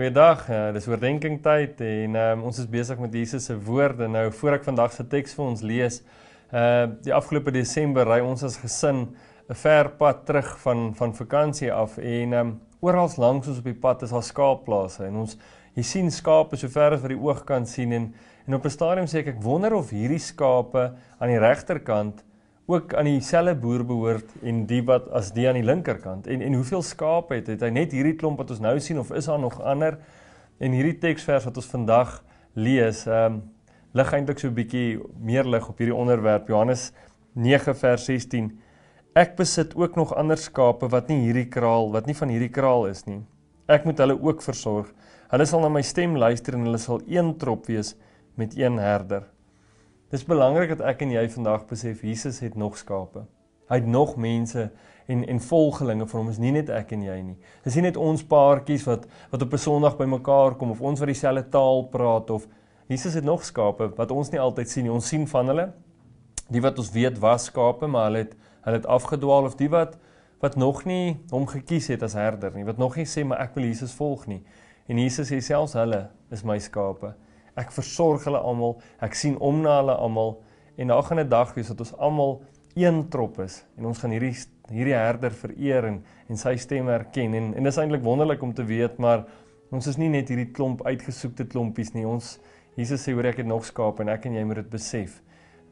Goeiedag. Uh, dis oordeenking tyd en um, ons is besig met Jesus se woord en nou voor ek vandag se teks vir ons lees. Uh die afgelope Desember ry ons as gesin 'n ver pad terug van van vakansie af en um oral langs ons op die pad is daar skaapplase en ons jy sien skaape so ver as wat die oog kan sien en en op 'n stadium sê ek ek wonder of hierdie skaape aan die regterkant ook aan dieselfde boer behoort en die wat as die aan die linkerkant en en hoeveel skape het het hy net hierdie klomp wat ons nou sien of is daar nog ander en hierdie teksvers wat ons vandag lees ehm um, lig eintlik so 'n bietjie meer lig op hierdie onderwerp Johannes 9 vers 16 Ek besit ook nog ander skape wat nie hierdie kraal wat nie van hierdie kraal is nie ek moet hulle ook versorg hulle sal na my stem luister en hulle sal een trop wees met een herder Dis belangrik dat ek en jy vandag besef Jesus het nog skape. Hy het nog mense en en volgelinge van hom is nie net ek en jy nie. Dis nie net ons paartjies wat wat op 'n Sondag bymekaar kom of ons wat dieselfde taal praat of Jesus het nog skape wat ons nie altyd sien nie. Ons sien van hulle die wat ons weet was skape, maar hulle het hulle het afgedwaal of die wat wat nog nie hom gekies het as herder nie, wat nog nie sê maar ek wil Jesus volg nie. En Jesus sê selfs hulle is my skape. Ek versorg hulle almal. Ek sien om na hulle almal en daar gaan 'n dag wees dat ons almal een trop is en ons gaan hierdie hierdie herder vereer en en sy stem herken en en dit is eintlik wonderlik om te weet maar ons is nie net hierdie klomp uitgesoekte klompies nie. Ons Jesus sê hoor ek het nog skaap en ek en jy moet dit besef.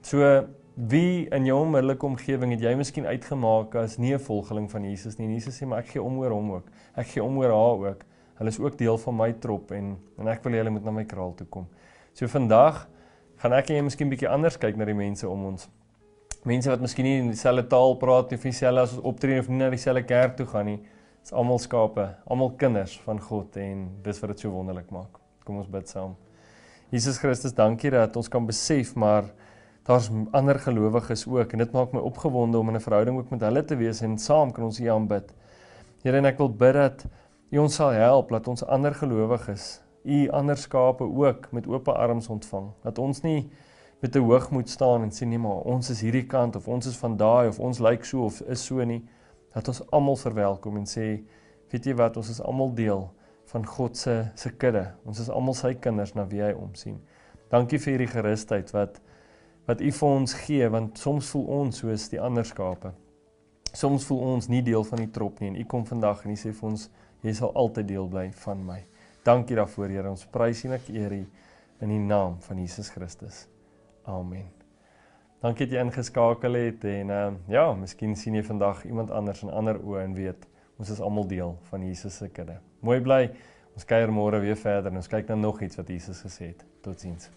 So wie in jou onmiddellike omgewing het jy miskien uitgemaak as nie 'n volgeling van Jesus nie. En Jesus sê maar ek gee om oor hom ook. Ek gee om oor haar ook. Hulle is ook deel van my trop en en ek wil hê hulle moet na my kraal toe kom. So vandag gaan ek en jy miskien bietjie anders kyk na die mense om ons. Mense wat miskien nie dieselfde taal praat nie, of dieselfde as ons optree of nie na dieselfde kerk toe gaan nie. Dit's almal skape, almal kinders van God en dis wat dit so wonderlik maak. Kom ons bid saam. Jesus Christus, dankie dat ons kan besef maar daar's ander gelowiges ook en dit maak my opgewonde om in 'n verhouding ook met hulle te wees en saam kan ons U aanbid. Here en ek wil bid dat U ons sal help dat ons ander gelowiges, u ander skape ook met oop arms ontvang. Dat ons nie met 'n hoogmoed staan en sê nee maar ons is hierdie kant of ons is van daai of ons lyk so of is so nie. Dat ons almal verwelkom en sê weet jy wat, ons is almal deel van God se se kudde. Ons is almal sy kinders na wie hy omsien. Dankie vir hierdie gerusheid wat wat u vir ons gee want soms voel ons soos die ander skape. Soms voel ons nie deel van die trop nie en u kom vandag en u sê vir ons Jy sal altyd deel bly van my. Dankie daarvoor, Here. Ons prys en ek eer U in die naam van Jesus Christus. Amen. Dankie dat jy ingeskakel het en ehm uh, ja, miskien sien jy vandag iemand anders in ander oë en weet ons is almal deel van Jesus se kudde. Mooi bly. Ons kuier môre weer verder en ons kyk dan nog iets wat Jesus gesê het. Totsiens.